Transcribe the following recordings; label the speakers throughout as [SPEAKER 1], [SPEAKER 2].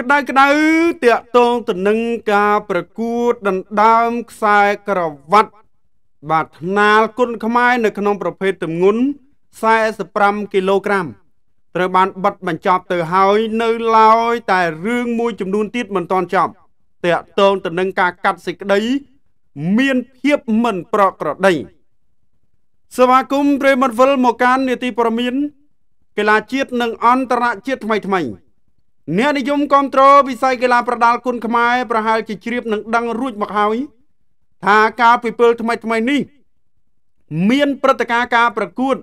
[SPEAKER 1] ក្តៅក្តៅតាកតងទៅនឹងការប្រកួតដណ្ដើមខ្សែក្រវ៉ាត់បាទថ្នាលគុណខ្មែរនៅក្នុងប្រភេទទម្ងន់45គីឡូក្រាមត្រូវបានបិទបញ្ចប់ទៅហើយនៅឡើយតែរឿងមួយចំនួនទៀតមិនទាន់ចប់តាកតងទៅនឹងការកាត់សេចក្តីមានភាពមិនប្រក្រតីសមាគមព្រៃមន្វិលមកកាននេតិព័រមៀនកីឡាជាតិនិងអន្តរជាតិថ្មីថ្មីអ្នកនិយមគ្រប់គ្រងវិស័យកីឡាប្រដាល់គុនខ្មែរប្រហែលជាជ្រាបនឹងដឹងរួចមកហើយថាការពិពិលថ្មីថ្មីនេះមានព្រឹត្តិការណ៍ការប្រកួត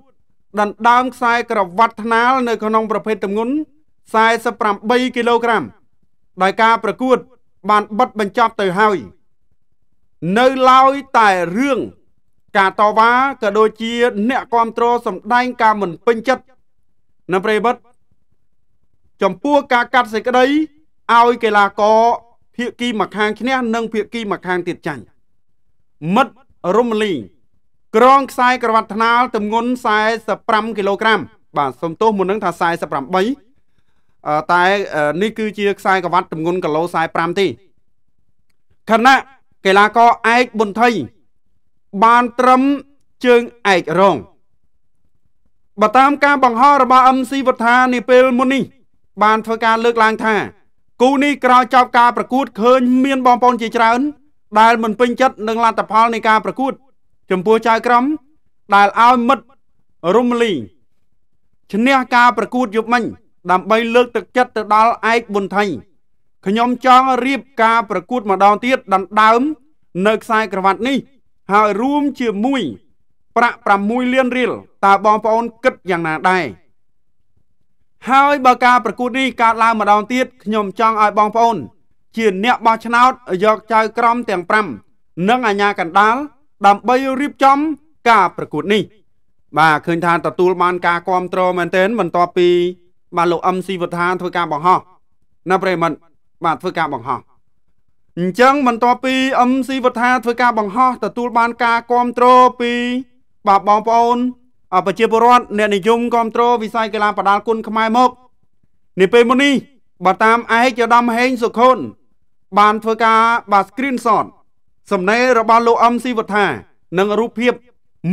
[SPEAKER 1] ដណ្ដើមខ្សែក្រវ៉ាត់ថ្នាលនៅក្នុងប្រភេទទម្ងន់48គីឡូក្រាមដោយការប្រកួតបានបិទបញ្ចប់ទៅហើយនៅឡើយតែរឿងការតវ៉ាក៏ដូចជា អ្នកគ្រប់គ្រងសម្ដែងការមិនពេញចិត្តនៅប្រិបត្តិចំពោះការកាត់សេចក្តីឲ្យកីឡាករភាគីម្ខាងឈ្នះនិងភាគីម្ខាងទៀតចាញ់មិត្តរំលី ក្រងខ្សែក្រវ៉ាត់ថ្នាលទម្ងន់45គីឡូក្រាមបាទសំទោសមុននឹងថា48តែនេះគឺជាខ្សែក្រវ៉ាត់ទម្ងន់គីឡូ45ទេខណៈកីឡាករឯកប៊ុនថៃបានត្រឹមជើងឯករងបើតាមការបង្ហោះរបស់ MC វត្ថានាពេលមុននេះបានធ្វើការលើកឡើងថាគូនេះក្រោយចប់ការប្រកួតឃើញមានបងប្អូនជាច្រើនដែលមិនពេញចិត្តនឹងលទ្ធផលនៃការប្រកួតចំពោះចៅក្រមដែលឲ្យមិត្តរំលីឈ្នះការប្រកួតយប់មិញ ដើម្បីលើកទឹកចិត្តទៅដល់ឯកប៊ុនថៃខ្ញុំចង់រៀបការប្រកួតម្ដងទៀតដណ្ដើមនៅខ្សែក្រវ៉ាត់នេះហើយរួមជាមួយ ប្រាក់6លានរៀលតើបងប្អូនគិតយ៉ាងណាដែរហើយបើការប្រកួតនេះកើតឡើងម្ដងទៀតខ្ញុំចង់ឲ្យបងប្អូន ជាអ្នកបោះឆ្នោត យកចៅក្រមទាំង5និងអាញាកណ្ដាលដើម្បីរៀបចំការប្រកួតនេះ បាទឃើញថាទទួលបានការគ្រប់គ្រងមែនទែនបន្ទាប់ពីបាទលោកអឹមស៊ីវថាធ្វើការបង្ហោះណាប្រិមត្តបាទធ្វើការបង្ហោះអញ្ចឹងបន្ទាប់ពីអឹមស៊ីវថាធ្វើការបង្ហោះទទួលបានការគ្រប់គ្រងពីបាទបងប្អូនប្រជាពលរដ្ឋអ្នកនិយមគ្រប់គ្រងវិស័យកីឡាប្រដាល់គុណខ្មែរមកនេះពេលមុននេះបើតាមឯកឧត្តមហេងសុខុន បានធ្វើការបាទ screenshot សម្ដែងរបស់លោកអឹមស៊ីវថា និងរូបភាព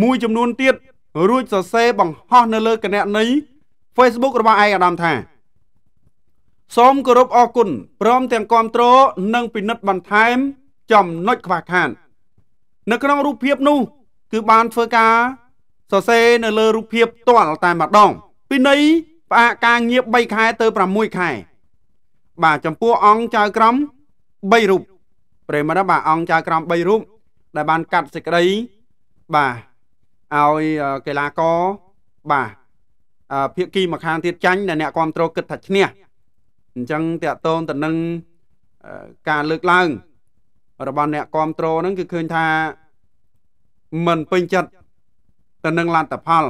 [SPEAKER 1] មួយចំនួនទៀតរួចសរសេរបង្ហោះនៅលើគណនី Facebook របស់ឯកឧត្តមថា សូមគោរពអរគុណព្រមទាំងគាំទ្រនិងពិនិត្យបន្ថែមចំណុចខ្វះខាតនៅក្នុងរូបភាពនោះ គឺបានធ្វើការសរសេរនៅលើរូបភាពផ្ទាល់តែម្ដង ពីនៃផ្អាកការងារ3ខែទៅ6ខែ បាទចំពោះអង្គចៅក្រម3រូបព្រមណាបាទអង្គចៅក្រម3រូបដែលបានកាត់សេចក្តីបាទឲ្យកីឡាករបាទភាគីម្ខាងទៀតចាញ់ដែលអ្នកគ្រប់គ្រងគិតថាឈ្នះអញ្ចឹងតកតងទៅនឹងការលើកឡើងរបស់អ្នកគ្រប់គ្រងហ្នឹងគឺឃើញថាមិនពេញចិត្តទៅនឹងលទ្ធផល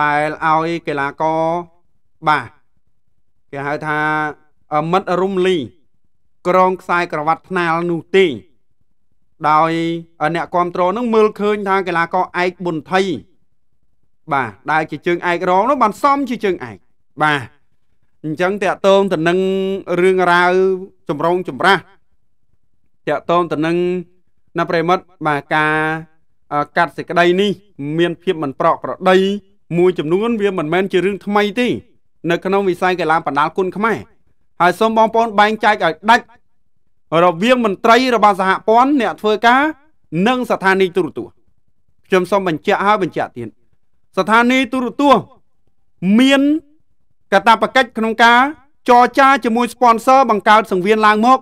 [SPEAKER 1] ដែលឲ្យកីឡាករបាទគេហៅថាមិត្តរំលី ក្រងខ្សែក្រវ៉ាត់ថ្នាលនោះទីដោយអ្នកគ្រប់គ្រងនឹងមើលឃើញថា កីឡាករឯកប៊ុនថៃបាទដែលជាជើងឯករងនោះបានសំជាជើងឯកបាទអញ្ចឹងតកតងទៅនឹងរឿងរ៉ាវចម្រងចម្រាស់តកតងទៅនឹងណាប្រិមិត្តបាទការកាត់សេចក្តីនេះមានភាពមិនប្រក្រតីមួយចំនួនវាមិនមែនជារឿងថ្មីទេនៅក្នុងវិស័យកីឡាបណ្ដាលគុណខ្មែរហើយសូមបងប្អូនបែងចែកឲ្យដាច់រវាងមន្ត្រីរបស់សហព័ន្ធអ្នកធ្វើការនិងស្ថានីយទូរទស្សន៍ខ្ញុំសូមបញ្ជាក់ហើយបញ្ជាក់ទៀតស្ថានីយទូរទស្សន៍មានកតាបកិច្ចក្នុងការចរចាជាមួយ sponsor បង្កើតសង្វៀនឡើងមក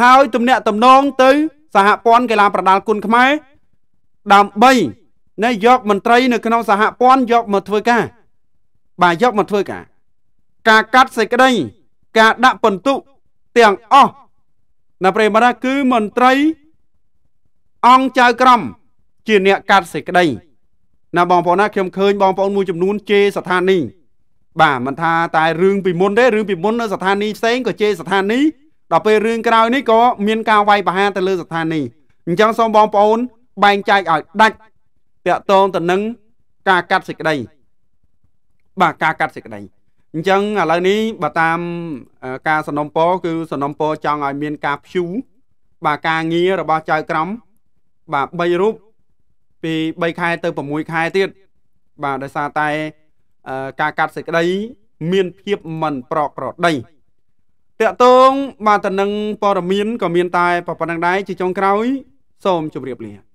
[SPEAKER 1] ហើយទំនាក់ទំនងទៅសហព័ន្ធកីឡាប្រដាល់គុណខ្មែរដើម្បីណែយកមន្ត្រី នៅក្នុងសហព័ន្ធយកមកធ្វើការ បាទយកមកធ្វើការ ការកាត់សេចក្តី ការដាក់បន្ទុកទាំងអស់ណាប្រិមរាគឺមន្ត្រីអង្គចៅក្រម ជាអ្នកកាត់សេចក្តីណាបងប្អូនណាខ្ញុំឃើញបងប្អូនមួយចំនួនជេរស្ថានីយ៍បាទមិនថាតែរឿងពីមុនទេរឿងពីមុននៅស្ថានីយ៍ផ្សេងក៏ជេរស្ថានីយ៍ដល់ពេលរឿងក្រោយនេះក៏មានការវាយប្រហារទៅលើស្ថានីយ៍អញ្ចឹងសូមបងប្អូនបែងចែកឲ្យដាច់តាក់ទងទៅនឹងការកាត់សេចក្តីបាទការកាត់សេចក្តីអញ្ចឹងឥឡូវនេះបើតាមការសនំពគឺសនំពចង់ឲ្យមានការភូបាទការងាររបស់ចៅក្រមបាទ3រូបពី3ខែទៅ6ខែទៀតបាទដោយសារតែការកាត់សេចក្តីមានភាពមិនប្រក្រតីតកតងបាទទៅនឹងព័ត៌មានក៏មានតែប៉ុណ្្នឹងដែរជាចុងក្រោយ សូមជម្រាបលា